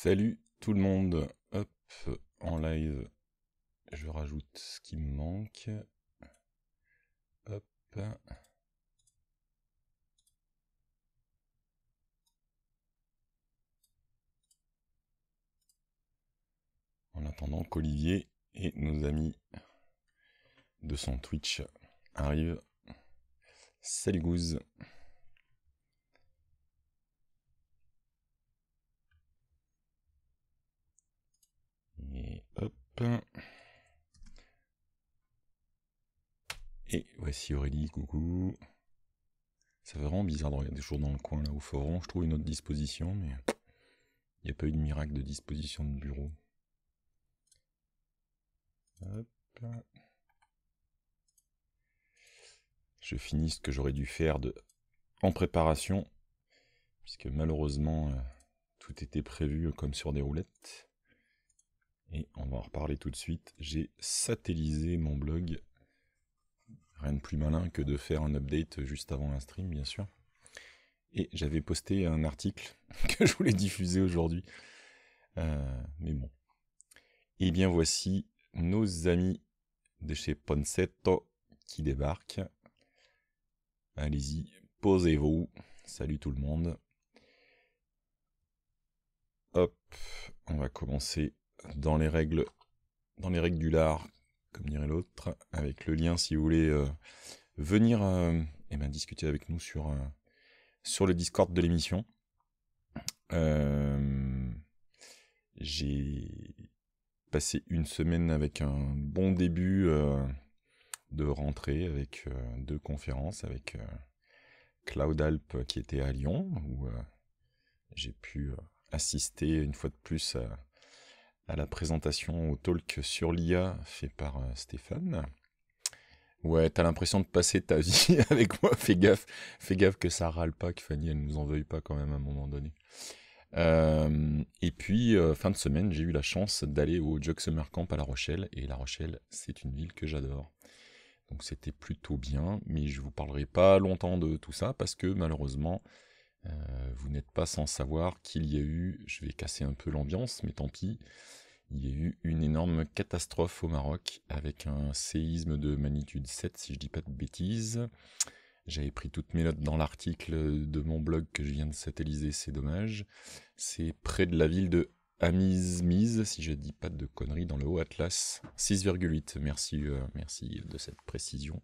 Salut tout le monde. Hop, en live, je rajoute ce qui me manque. Hop. En attendant qu'Olivier et nos amis de son Twitch arrivent. Salut goose Et voici Aurélie, coucou. Ça fait vraiment bizarre de regarder toujours dans le coin là au forum. Je trouve une autre disposition, mais il n'y a pas eu de miracle de disposition de bureau. Je finis ce que j'aurais dû faire de en préparation, puisque malheureusement euh, tout était prévu comme sur des roulettes et on va en reparler tout de suite. J'ai satellisé mon blog. Rien de plus malin que de faire un update juste avant un stream, bien sûr. Et j'avais posté un article que je voulais diffuser aujourd'hui. Euh, mais bon. Et eh bien voici nos amis de chez Ponsetto qui débarquent. Allez-y, posez-vous. Salut tout le monde. Hop, on va commencer dans les règles, dans les règles du lard, comme dirait l'autre, avec le lien si vous voulez euh, venir et euh, eh ben, discuter avec nous sur, euh, sur le Discord de l'émission. J'ai passé une semaine avec un bon début de rentrée avec deux conférences avec Cloud Alp qui était à Lyon où j'ai pu assister une fois de plus à à la présentation au talk sur l'IA fait par euh, Stéphane. Ouais, t'as l'impression de passer ta vie avec moi, fais gaffe, fais gaffe que ça râle pas, que Fanny elle nous en veuille pas quand même à un moment donné. Euh, et puis, euh, fin de semaine, j'ai eu la chance d'aller au Jog Summer Camp à La Rochelle, et La Rochelle, c'est une ville que j'adore. Donc c'était plutôt bien, mais je vous parlerai pas longtemps de tout ça, parce que malheureusement, vous n'êtes pas sans savoir qu'il y a eu, je vais casser un peu l'ambiance, mais tant pis, il y a eu une énorme catastrophe au Maroc avec un séisme de magnitude 7 si je dis pas de bêtises. J'avais pris toutes mes notes dans l'article de mon blog que je viens de satelliser, c'est dommage. C'est près de la ville de Amizmiz, si je ne dis pas de conneries, dans le Haut Atlas. 6,8, merci, euh, merci de cette précision.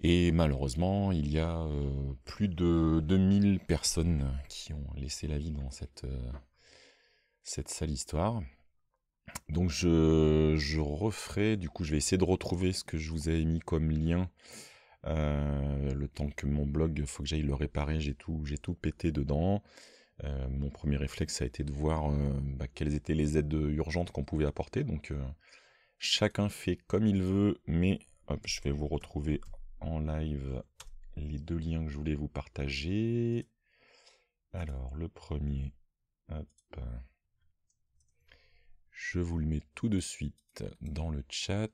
Et malheureusement, il y a euh, plus de 2000 personnes qui ont laissé la vie dans cette... Euh, cette sale histoire. Donc je, je, referai, du coup je vais essayer de retrouver ce que je vous ai mis comme lien. Euh, le temps que mon blog, Il faut que j'aille le réparer, j'ai tout, j'ai tout pété dedans. Euh, mon premier réflexe ça a été de voir euh, bah, quelles étaient les aides urgentes qu'on pouvait apporter. Donc chacun fait comme il veut, mais hop, je vais vous retrouver en live les deux liens que je voulais vous partager. Alors le premier, je vous le mets tout de suite dans le chat.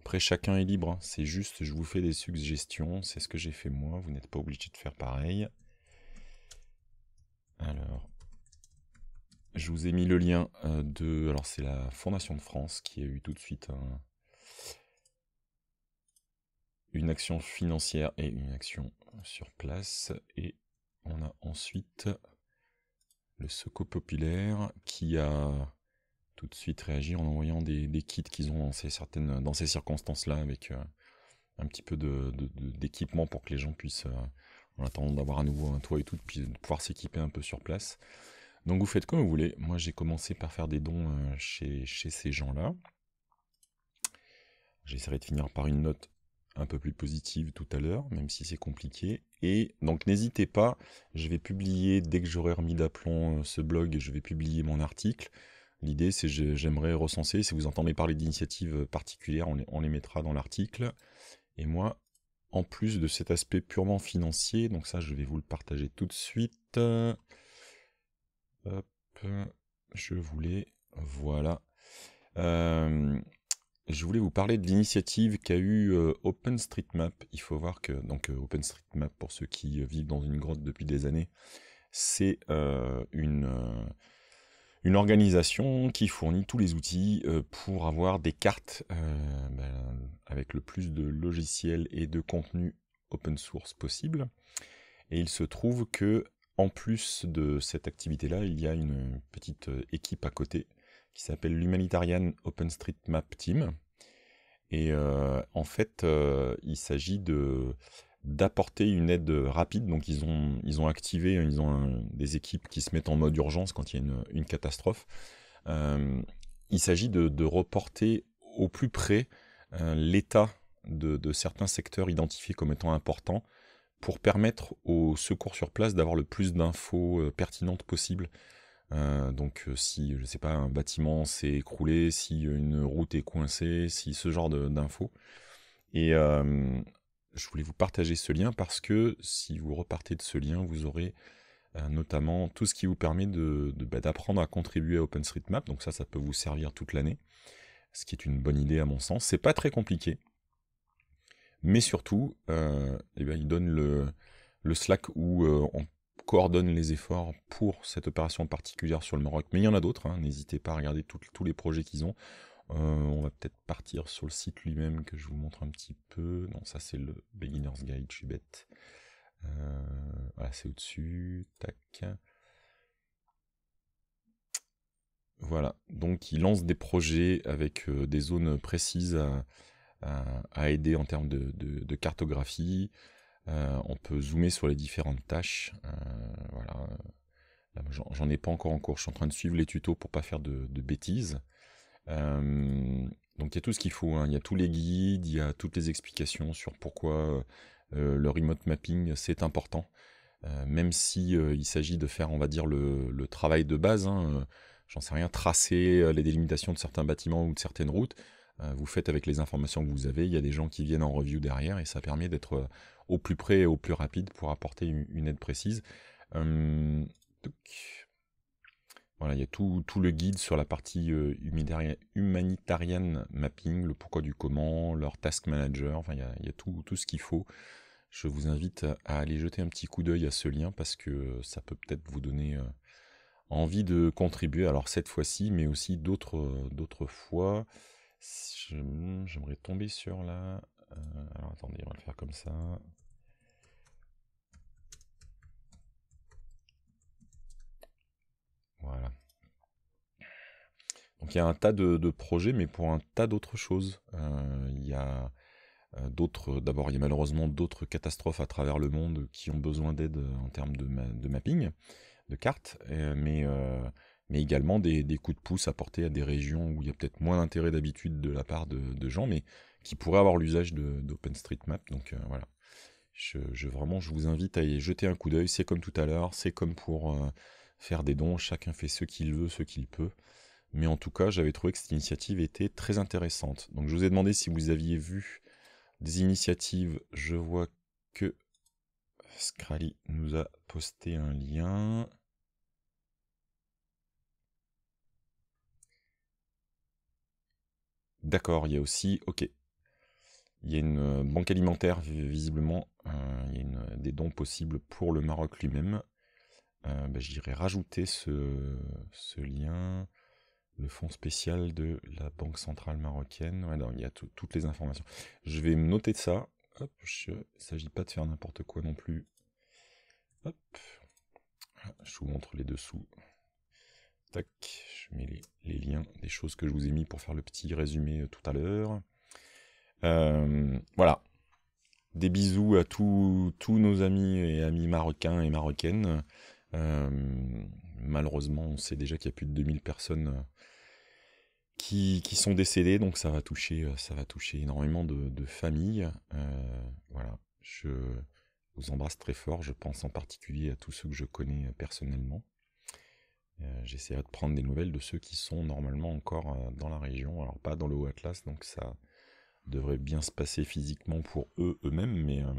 Après, chacun est libre. Hein. C'est juste, je vous fais des suggestions. C'est ce que j'ai fait moi. Vous n'êtes pas obligé de faire pareil. Alors, je vous ai mis le lien euh, de. Alors, c'est la Fondation de France qui a eu tout de suite une action financière et une action sur place. Et on a ensuite le Seco Populaire qui a tout de suite réagi en envoyant des, kits qu'ils ont dans ces, certaines, dans ces circonstances-là avec euh, un petit peu d'équipement de, pour que les gens puissent, euh, en attendant d'avoir à nouveau un toit et tout, de pouvoir s'équiper un peu sur place. Donc vous faites comme vous voulez. Moi j'ai commencé par faire des dons euh, chez, chez ces gens-là. J'essaierai de finir par une note un peu plus positive tout à l'heure, même si c'est compliqué. Et donc n'hésitez pas, je vais publier, dès que j'aurai remis d'aplomb euh, ce blog, je vais publier mon article. L'idée, c'est j'aimerais recenser, si vous entendez parler d'initiatives particulières, on les, mettra dans l'article. Et moi, en plus de cet aspect purement financier, donc ça je vais vous le partager tout de suite. je voulais, voilà. Euh, je voulais vous parler de l'initiative qu'a eu euh, OpenStreetMap. Il faut voir que donc euh, OpenStreetMap, pour ceux qui euh, vivent dans une grotte depuis des années, c'est une, une organisation qui fournit tous les outils pour avoir des cartes ben, avec le plus de logiciels et de contenu open source possible. Et il se trouve que en plus de cette activité-là, il y a une petite équipe à côté qui s'appelle l'Humanitarian OpenStreetMap Team. Et euh, en fait, euh, il s'agit de d'apporter une aide rapide. Donc ils ont, ils ont activé, ils ont des équipes qui se mettent en mode urgence quand il y a une, catastrophe. Euh, il s'agit de, reporter au plus près l'état de, de, certains secteurs identifiés comme étant importants pour permettre aux secours sur place d'avoir le plus d'infos pertinentes possibles euh, donc euh, si, je sais pas, un bâtiment s'est écroulé, si une route est coincée, si ce genre d'infos. Et euh, je voulais vous partager ce lien parce que si vous repartez de ce lien, vous aurez notamment tout ce qui vous permet de, bah, d'apprendre à contribuer à OpenStreetMap. Donc ça, ça peut vous servir toute l'année, ce qui est une bonne idée à mon sens. C'est pas très compliqué, mais surtout, eh bien, il donne le, le Slack où on coordonne les efforts pour cette opération particulière sur le Maroc. Mais il y en a d'autres, hein. n'hésitez pas à regarder tous les projets qu'ils ont. Euh, on va peut-être partir sur le site lui-même que je vous montre un petit peu. Non, ça c'est le Beginner's Guide, je suis bête. Euh, voilà, c'est au-dessus. Tac. Voilà, donc ils lancent des projets avec euh, des zones précises à, aider en termes de cartographie. Euh, on peut zoomer sur les différentes tâches. Euh, voilà. J'en ai pas encore en cours. Je suis en train de suivre les tutos pour pas faire de, bêtises. Euh, donc il y a tout ce qu'il faut. Hein. Il y a tous les guides, il y a toutes les explications sur pourquoi le remote mapping c'est important. même si il s'agit de faire, on va dire, le, travail de base. Hein, j'en sais rien, tracer les délimitations de certains bâtiments ou de certaines routes. Euh, vous faites avec les informations que vous avez. Il y a des gens qui viennent en review derrière et ça permet d'être euh, au plus près et au plus rapide pour apporter une, aide précise. Hum, voilà, il y a tout, le guide sur la partie euh, humanitarian mapping, le pourquoi du comment, leur task manager, il y a, tout, ce qu'il faut. Je vous invite à aller jeter un petit coup d'œil à ce lien parce que ça peut peut-être vous donner envie de contribuer, alors cette fois-ci, mais aussi d'autres fois. Hmm, j'aimerais tomber sur la... Euh, alors attendez, on va le faire comme ça. Voilà. Donc il y a un tas de, projets, mais pour un tas d'autres choses. Euh, il y a euh, d'autres... D'abord, il y a malheureusement d'autres catastrophes à travers le monde qui ont besoin d'aide en termes de, mapping, de cartes. mais mais également des, coups de pouce apportés à des régions où il y a peut-être moins d'intérêt d'habitude de la part de, gens, mais qui pourraient avoir l'usage d'OpenStreetMap. Donc euh, voilà, je, vraiment je vous invite à y jeter un coup d'œil. C'est comme tout à l'heure, c'est comme pour euh, faire des dons, chacun fait ce qu'il veut, ce qu'il peut. Mais en tout cas, j'avais trouvé que cette initiative était très intéressante. Donc je vous ai demandé si vous aviez vu des initiatives. Je vois que Scrally nous a posté un lien. D'accord, il y a aussi, ok, il y a une euh, banque alimentaire, visiblement, euh, il y a des dons possibles pour le Maroc lui-même. Euh, bah, J'irai rajouter ce, lien, le fonds spécial de la Banque centrale marocaine. Ouais, il y a toutes les informations. Je vais me noter de ça. il ne s'agit pas de faire n'importe quoi non plus. Hop, je vous montre les dessous. Tac, je mets les, liens des choses que je vous ai mis pour faire le petit résumé euh, tout à l'heure. Euh, voilà. Des bisous à tous nos amis et amis marocains et marocaines. Euh, malheureusement, on sait déjà qu'il y a plus de 2000 personnes qui, sont décédées, donc ça va toucher, ça va toucher énormément de, familles. voilà. Je vous embrasse très fort. Je pense en particulier à tous ceux que je connais personnellement. Euh, j'essaierai de prendre des nouvelles de ceux qui sont normalement encore euh, dans la région. Alors pas dans le Haut Atlas, donc ça devrait bien se passer physiquement pour eux eux-mêmes, mais euh,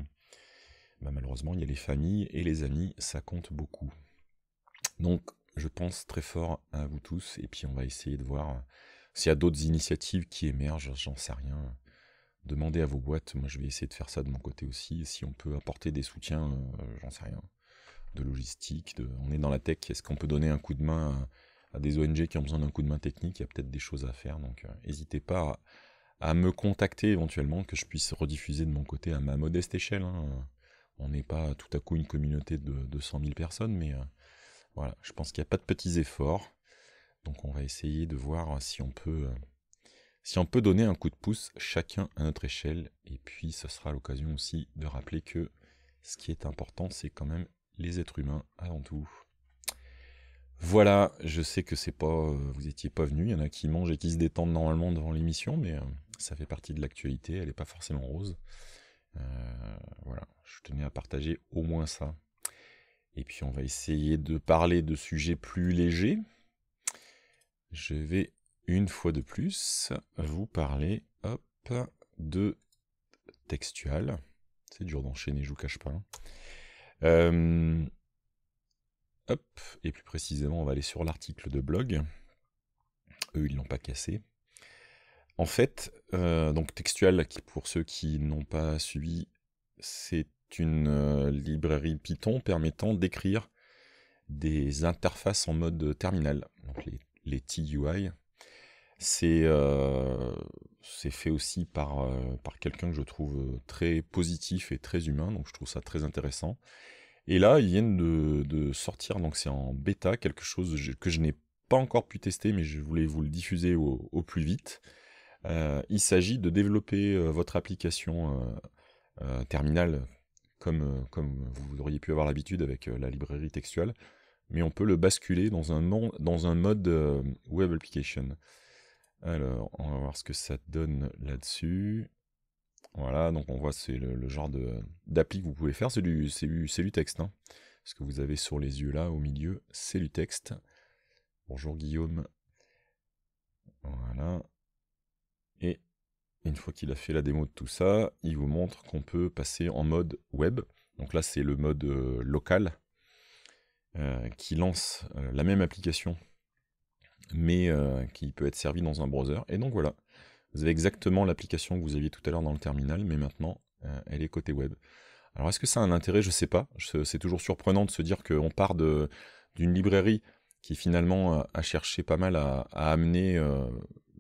bah, malheureusement il y a les familles et les amis, ça compte beaucoup. Donc je pense très fort à vous tous et puis on va essayer de voir s'il y a d'autres initiatives qui émergent, j'en sais rien. Demandez à vos boîtes, moi je vais essayer de faire ça de mon côté aussi. Si on peut apporter des soutiens, j'en sais rien de logistique, de, on est dans la tech, est-ce qu'on peut donner un coup de main à, des ONG qui ont besoin d'un coup de main technique Il y a peut-être des choses à faire, donc euh, n'hésitez pas à, me contacter éventuellement, que je puisse rediffuser de mon côté à ma modeste échelle. Hein. On n'est pas tout à coup une communauté de, 200 000 personnes, mais euh, voilà, je pense qu'il n'y a pas de petits efforts. Donc on va essayer de voir si on peut... Euh, si on peut donner un coup de pouce chacun à notre échelle, et puis ce sera l'occasion aussi de rappeler que ce qui est important, c'est quand même les êtres humains avant tout. Voilà, je sais que c'est pas, euh, vous n'étiez pas venu. Il y en a qui mangent et qui se détendent normalement devant l'émission, mais euh, ça fait partie de l'actualité. Elle n'est pas forcément rose. Euh, voilà, je tenais à partager au moins ça. Et puis on va essayer de parler de sujets plus légers. Je vais une fois de plus vous parler, hop, de textual. C'est dur d'enchaîner, je vous cache pas. Hein. Euh, et plus précisément, on va aller sur l'article de blog. Eux, ils l'ont pas cassé. En fait, euh, donc Textual, qui pour ceux qui n'ont pas suivi, c'est une euh, librairie Python permettant d'écrire des interfaces en mode terminal, donc les TUI, euh, c'est fait aussi par, euh, par quelqu'un que je trouve euh, très positif et très humain, donc je trouve ça très intéressant. Et là, ils viennent de, sortir, donc c'est en bêta, quelque chose que je n'ai pas encore pu tester, mais je voulais vous le diffuser au, plus vite. il s'agit de développer votre application terminale comme, comme vous auriez pu avoir l'habitude avec la librairie textuelle, mais on peut le basculer dans un, dans un mode web application. Alors, on va voir ce que ça donne là-dessus. Voilà, donc on voit c'est le, genre d'appli que vous pouvez faire, c'est du, texte. Hein. Ce que vous avez sur les yeux là, au milieu, c'est du texte. Bonjour Guillaume. Voilà. Et une fois qu'il a fait la démo de tout ça, il vous montre qu'on peut passer en mode web. Donc là, c'est le mode euh, local euh, qui lance euh, la même application mais euh, qui peut être servi dans un browser. Et donc voilà, vous avez exactement l'application que vous aviez tout à l'heure dans le terminal, mais maintenant euh, elle est côté web. Alors est-ce que ça a un intérêt Je ne sais pas. C'est toujours surprenant de se dire qu'on part d'une librairie qui finalement euh, a, cherché pas mal à, amener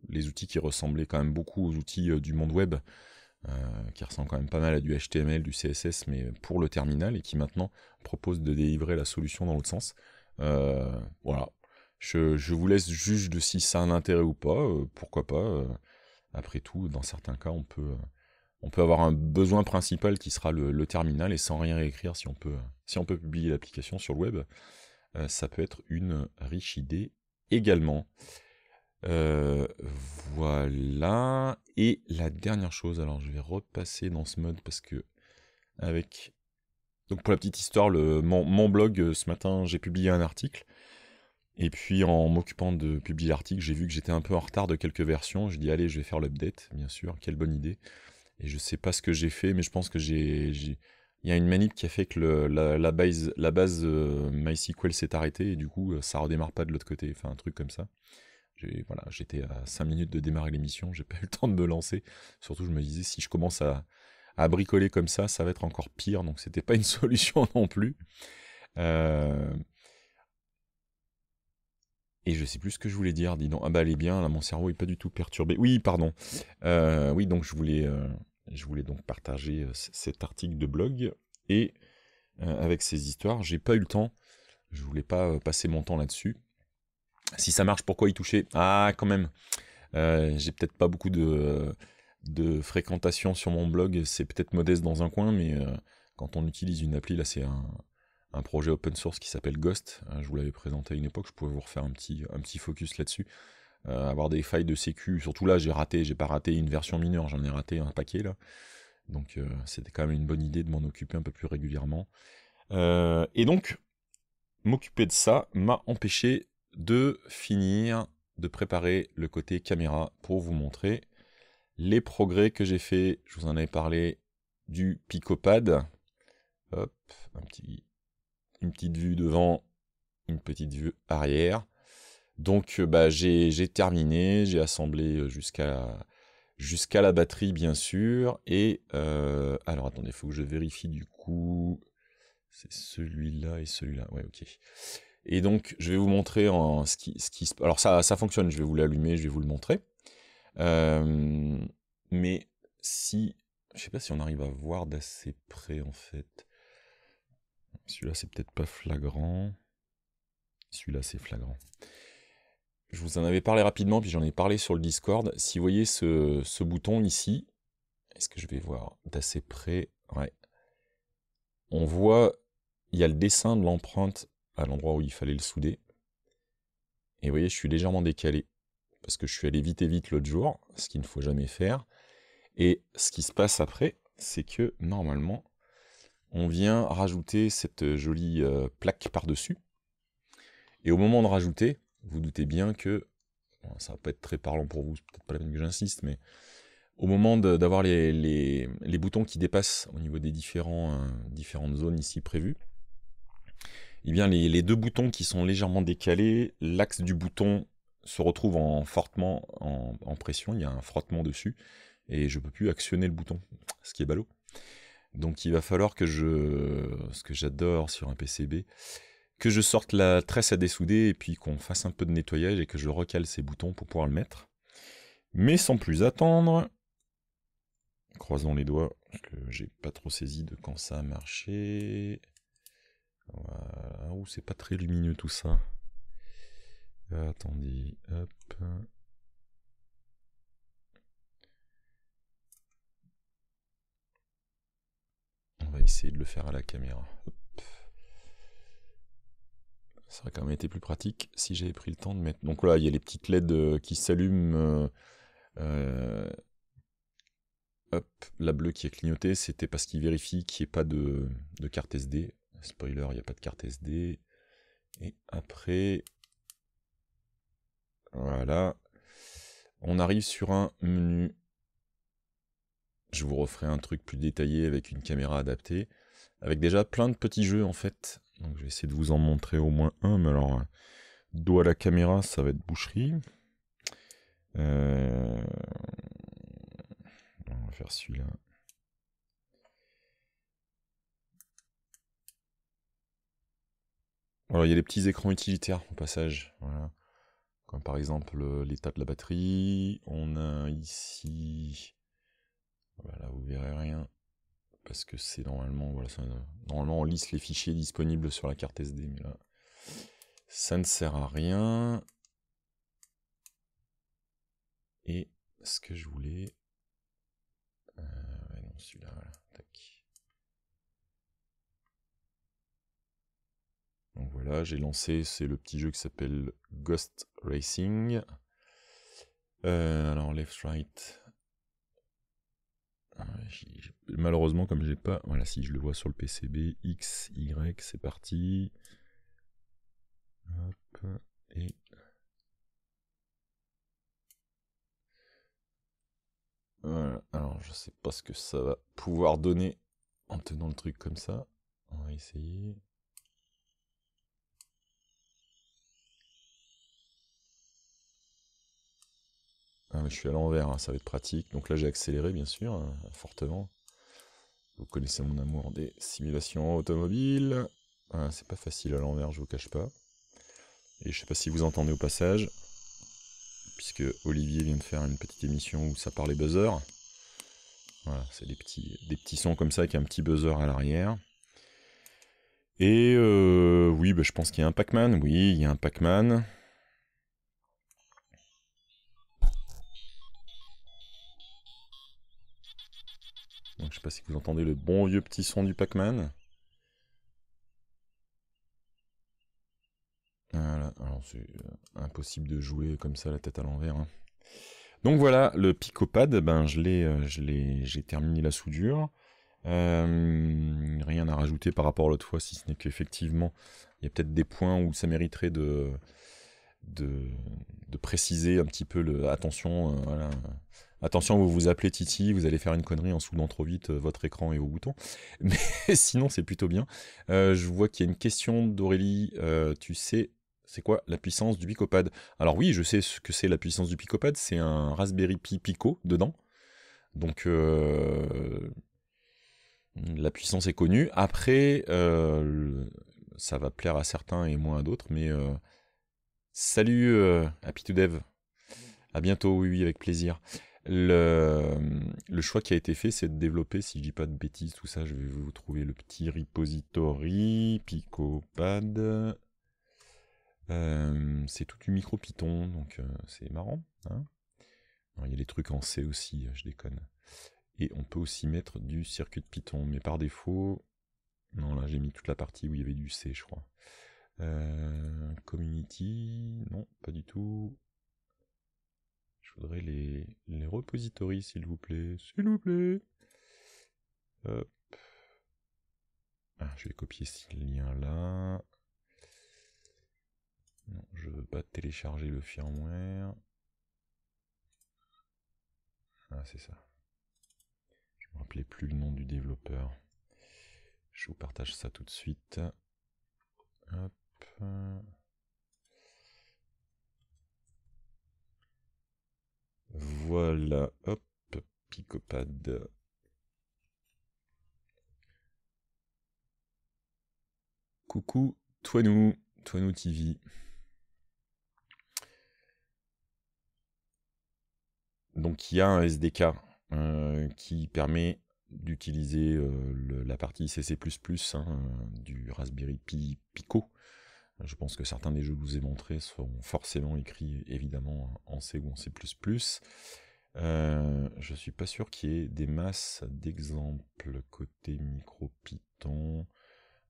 les outils qui ressemblaient quand même beaucoup aux outils du monde web, qui ressemblent quand même pas mal à du HTML, du CSS, mais pour le terminal, et qui maintenant propose de délivrer la solution dans l'autre sens. voilà, je, vous laisse juge de si ça a un intérêt ou pas. Euh, pourquoi pas euh. Après tout, dans certains cas, euh, on peut, avoir un besoin principal qui sera le, terminal et sans rien réécrire, si on peut, publier l'application sur le web, ça peut être une riche idée également. voilà. Et la dernière chose, alors je vais repasser dans ce mode parce que avec... Donc pour la petite histoire, mon blog, ce matin, j'ai publié un article et puis en m'occupant de publier l'article, j'ai vu que j'étais un peu en retard de quelques versions. Je dis allez, je vais faire l'update, bien sûr, quelle bonne idée. Et je sais pas ce que j'ai fait, mais je pense que j'ai, il y a une manip qui a fait que la, base, euh, MySQL s'est arrêtée et du coup euh, ça redémarre pas de l'autre côté, enfin un truc comme ça. Voilà, j'étais à 5 minutes de démarrer l'émission, j'ai pas eu le temps de me lancer. Surtout je me disais si je commence à, bricoler comme ça, ça va être encore pire, donc c'était pas une solution non plus. Euh, et je sais plus ce que je voulais dire, dis donc. Ah bah allez bien, là mon cerveau est pas du tout perturbé. Oui, pardon. Euh, oui, donc je voulais, euh, je voulais donc partager euh, cet article de blog. Et avec ces histoires, j'ai pas eu le temps. Je voulais pas passer mon temps là-dessus. Si ça marche, pourquoi y toucher Ah quand même. j'ai peut-être pas beaucoup de fréquentation sur mon blog. C'est peut-être modeste dans un coin, mais quand on utilise une appli, là c'est un un projet open source qui s'appelle Ghost. Euh, je vous l'avais présenté à une époque, je pouvais vous refaire un petit, un petit focus là-dessus. Euh, avoir des failles de sécu, surtout là j'ai raté, j'ai pas raté une version mineure, j'en ai raté un paquet là. Donc euh, c'était quand même une bonne idée de m'en occuper un peu plus régulièrement. et donc, m'occuper de ça m'a empêché de finir de préparer le côté caméra pour vous montrer les progrès que j'ai fait. Je vous en avais parlé du Picopad. Hop, un petit petite vue devant, une petite vue arrière. Donc euh, bah, j'ai terminé, j'ai assemblé euh, jusqu'à jusqu'à la batterie bien sûr. Et euh, alors attendez, il faut que je vérifie du coup. C'est celui-là et celui-là. Ouais, ok. Et donc je vais vous montrer en, ce, qui, se qui Alors ça, ça fonctionne, je vais vous l'allumer, je vais vous le montrer. mais si... Je sais pas si on arrive à voir d'assez près en fait. Celui-là, c'est peut-être pas flagrant. Celui-là, c'est flagrant. Je vous en avais parlé rapidement, puis j'en ai parlé sur le Discord. Si vous voyez ce, bouton ici, est-ce que je vais voir d'assez près Ouais. On voit, il y a le dessin de l'empreinte à l'endroit où il fallait le souder. Et vous voyez, je suis légèrement décalé, parce que je suis allé vite et vite l'autre jour, ce qu'il ne faut jamais faire. Et ce qui se passe après, c'est que normalement, on vient rajouter cette euh, jolie euh, plaque par-dessus. Et au moment de rajouter, vous doutez bien que, ça va pas être très parlant pour vous, peut-être pas la peine que j'insiste, mais au moment d'avoir les, boutons qui dépassent au niveau des différents, euh, différentes zones ici prévues, eh bien les, deux boutons qui sont légèrement décalés, l'axe du bouton se retrouve en fortement en, en, pression, il y a un frottement dessus, et je peux plus actionner le bouton, ce qui est ballot. Donc il va falloir que je, ce que j'adore sur un PCB, que je sorte la tresse à dessouder et puis qu'on fasse un peu de nettoyage et que je recale ces boutons pour pouvoir le mettre. Mais sans plus attendre, croisons les doigts, parce que j'ai pas trop saisi de quand ça a marché. Voilà, c'est pas très lumineux tout ça. Attendez, hop. essayer de le faire à la caméra. Ça aurait quand même été plus pratique si j'avais pris le temps de mettre... Donc là, il y a les petites LED euh, qui s'allument. Euh, euh, hop, la bleue qui a clignoté, c'était parce qu'il vérifie qu'il n'y ait pas de carte SD. Spoiler, il n'y a pas de carte SD. Et après, voilà, on arrive sur un menu je vous referai un truc plus détaillé avec une caméra adaptée, avec déjà plein de petits jeux en fait. Donc je vais essayer de vous en montrer au moins un, mais alors euh, dos à la caméra, ça va être boucherie. Euh, on va faire celui-là. Alors il y a les petits écrans utilitaires au passage, comme par exemple euh, l'état de la batterie. On a ici voilà, bah, vous verrez rien parce que c'est normalement voilà normalement on lisse les fichiers disponibles sur la carte SD mais là ça ne sert à rien et ce que je voulais euh, non celui-là voilà tac donc voilà j'ai lancé c'est le petit jeu qui s'appelle Ghost Racing euh, alors left right Malheureusement, comme j'ai pas. Voilà, si je le vois sur le PCB, X, Y, c'est parti. et. Voilà, alors je sais pas ce que ça va pouvoir donner en tenant le truc comme ça. On va essayer. Hein, je suis à l'envers, hein, ça va être pratique. Donc là, j'ai accéléré, bien sûr, hein, fortement. Vous connaissez mon amour des simulations automobiles. Ah, c'est pas facile à l'envers, je vous cache pas. Et je sais pas si vous entendez au passage, puisque Olivier vient de faire une petite émission où ça parlait buzzer. Voilà, c'est des petits, des petits sons comme ça avec un petit buzzer à l'arrière. Et euh, oui, bah, je pense qu'il y a un Pac-Man. Oui, il y a un Pac-Man. Je ne sais pas si vous entendez le bon vieux petit son du Pac-Man. Voilà, alors c'est euh, impossible de jouer comme ça la tête à l'envers. Hein. Donc voilà, le Picopad, ben je l'ai, euh, j'ai terminé la soudure. Euh, rien à rajouter par rapport à l'autre fois, si ce n'est qu'effectivement, il y a peut-être des points où ça mériterait de, de, préciser un petit peu le attention, voilà, Attention, vous vous appelez Titi, vous allez faire une connerie en soudant trop vite euh, votre écran et vos boutons. Mais sinon, c'est plutôt bien. Euh, je vois qu'il y a une question d'Aurélie. Euh, tu sais, c'est quoi la puissance du Picopad Alors oui, je sais ce que c'est la puissance du Picopad. C'est un Raspberry Pi Pico dedans. Donc la puissance est connue. Après, ça va plaire à certains et moins à d'autres, mais salut Happy to Dev. À bientôt, oui, oui avec plaisir. Le, choix qui a été fait, c'est de développer, si je dis pas de bêtises, tout ça, je vais vous trouver le petit repository, picopad. Euh, c'est tout du micro Python, donc euh, c'est marrant. Hein. il y a des trucs en C aussi, euh, je déconne. Et on peut aussi mettre du circuit de Python, mais par défaut, non, là j'ai mis toute la partie où il y avait du C, je crois. community, non, pas du tout. Je voudrais les, les repositories, s'il vous plaît. S'il vous plaît. Hop. Ah, je vais copier ce lien-là. Non, je veux pas télécharger le firmware. Ah, c'est ça. Je me rappelais plus le nom du développeur. Je vous partage ça tout de suite. Hop. Voilà, hop, picopad. Coucou, toi nous, toi TV. Donc il y a un SDK euh, qui permet d'utiliser euh, la partie CC++ hein, euh, du Raspberry Pi Pico je pense que certains des jeux que je vous ai montrés seront forcément écrits évidemment en C ou en C++. Je euh, je suis pas sûr qu'il y ait des masses d'exemples côté micro-python.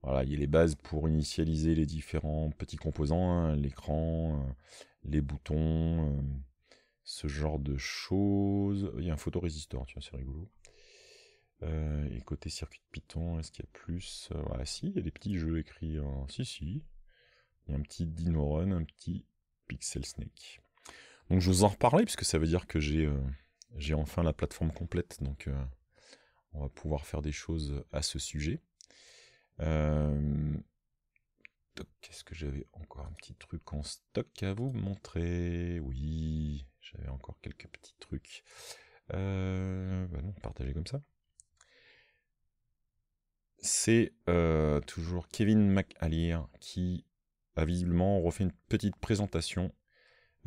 Voilà, il y a les bases pour initialiser les différents petits composants, hein, l'écran, euh, les boutons, euh, ce genre de choses. Il y a un photorésistor, tu c'est rigolo. et côté circuit de Python, est-ce qu'il y a plus Voilà, ah, si, il y a des petits jeux écrits en... Hein. Si, si, un petit Dino Run, un petit Pixel Snake. Donc je vous en reparler puisque ça veut dire que j'ai euh, j'ai enfin la plateforme complète, donc euh, on va pouvoir faire des choses à ce sujet. Euh, Qu'est-ce que j'avais encore un petit truc en stock à vous montrer Oui, j'avais encore quelques petits trucs. Euh, bah partager comme ça. C'est toujours Kevin McAleer qui visiblement, on refait une petite présentation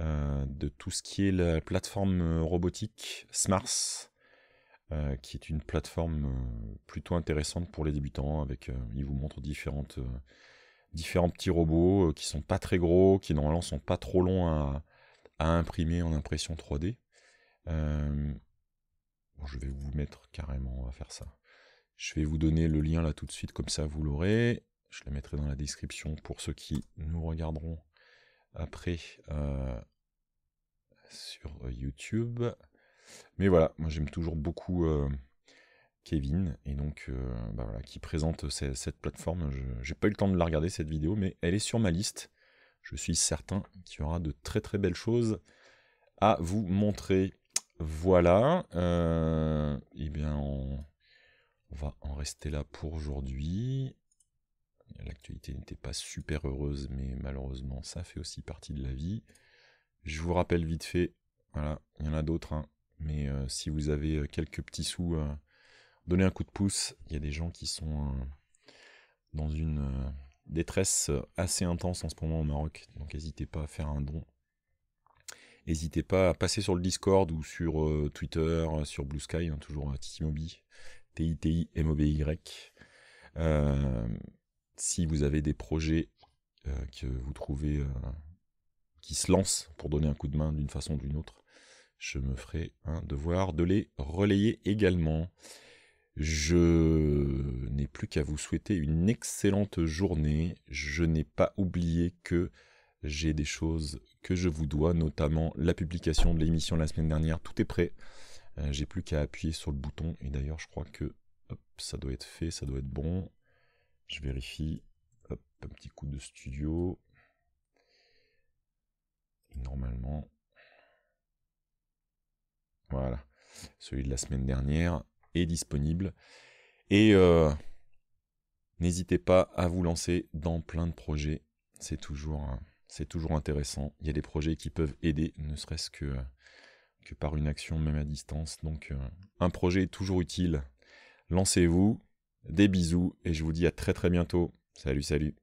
euh, de tout ce qui est la plateforme euh, robotique SMARS, euh, qui est une plateforme plutôt intéressante pour les débutants. Avec, il vous montre différentes, différents petits robots qui sont pas très gros, qui normalement sont pas trop longs à, imprimer en impression 3D. je vais vous mettre carrément, à faire ça. Je vais vous donner le lien là tout de suite, comme ça vous l'aurez je les mettrai dans la description pour ceux qui nous regarderont après euh, sur YouTube. Mais voilà, moi j'aime toujours beaucoup euh, Kevin, et donc euh, bah qui présente cette plateforme. Je n'ai pas eu le temps de la regarder cette vidéo, mais elle est sur ma liste. Je suis certain qu'il y aura de très très belles choses à vous montrer. Voilà, et eh bien on va en rester là pour aujourd'hui l'actualité n'était pas super heureuse, mais malheureusement, ça fait aussi partie de la vie. Je vous rappelle vite fait, voilà, il y en a d'autres, hein, mais euh, si vous avez euh, quelques petits sous, euh, donnez un coup de pouce. Il y a des gens qui sont dans une détresse assez intense en ce moment au Maroc, donc n'hésitez pas à faire un don. N'hésitez pas à passer sur le Discord ou sur Twitter, sur Blue Sky, hein, toujours Titi T-I-T-I-M-O-B-Y. Euh, si vous avez des projets euh, que vous trouvez euh, qui se lancent pour donner un coup de main d'une façon ou d'une autre, je me ferai un devoir de les relayer également. Je n'ai plus qu'à vous souhaiter une excellente journée. Je n'ai pas oublié que j'ai des choses que je vous dois, notamment la publication de l'émission la semaine dernière. Tout est prêt. Euh, j'ai plus qu'à appuyer sur le bouton. Et d'ailleurs, je crois que ça doit être fait, ça doit être bon. Je vérifie. un petit coup de studio. normalement. Voilà. Celui de la semaine dernière est disponible. Et euh, n'hésitez pas à vous lancer dans plein de projets. C'est toujours, euh, toujours, intéressant. Il y a des projets qui peuvent aider, ne serait-ce que, que, par une action, même à distance. Donc, euh, un projet est toujours utile. Lancez-vous. Des bisous et je vous dis à très très bientôt. Salut, salut.